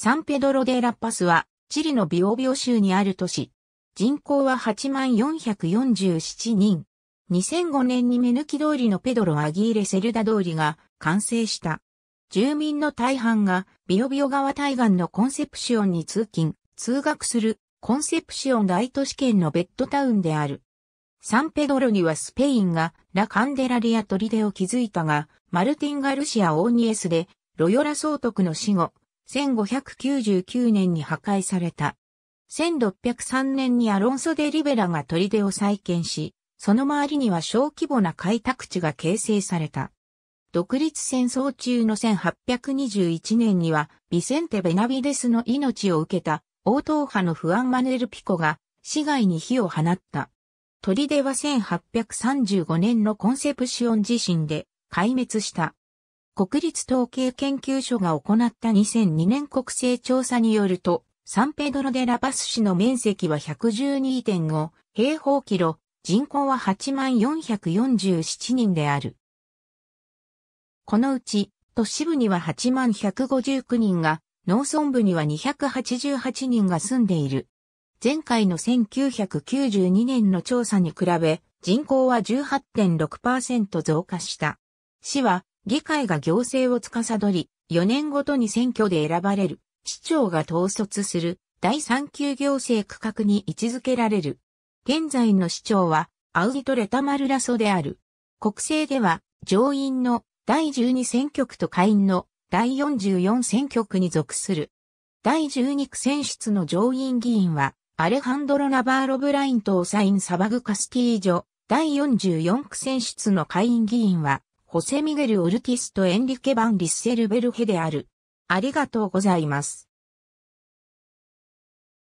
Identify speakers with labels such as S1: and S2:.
S1: サンペドロ・デー・ラッパスは、チリのビオビオ州にある都市。人口は8447人。2005年に目抜き通りのペドロ・アギーレ・セルダ通りが完成した。住民の大半がビオビオ川対岸のコンセプシオンに通勤、通学するコンセプシオン大都市圏のベッドタウンである。サンペドロにはスペインがラ・カンデラリア・トリデを築いたが、マルティン・ガルシア・オーニエスでロヨラ総督の死後、1599年に破壊された。1603年にアロンソ・デ・リベラが砦を再建し、その周りには小規模な開拓地が形成された。独立戦争中の1821年には、ビセンテ・ベナビデスの命を受けた、王党派のフアン・マヌエル・ピコが、市街に火を放った。砦は1835年のコンセプシオン地震で、壊滅した。国立統計研究所が行った2002年国勢調査によると、サンペドロでラパス市の面積は112.5平方キロ、人口は8447人である。このうち、都市部には8159人が、農村部には288人が住んでいる。前回の1992年の調査に比べ、人口は18.6%増加した。市は議会が行政を司り、4年ごとに選挙で選ばれる、市長が統率する、第3級行政区画に位置づけられる。現在の市長は、アウディト・レタマルラソである。国政では、上院の第12選挙区と下院の第44選挙区に属する。第12区選出の上院議員は、アレハンドロ・ナバーロ・ブラインとオサイン・サバグ・カスティージョ、第44区選出の下院議員は、ホセミゲル・オルティスとエンリケ・バン・リッセルベルヘである。ありがとうございます。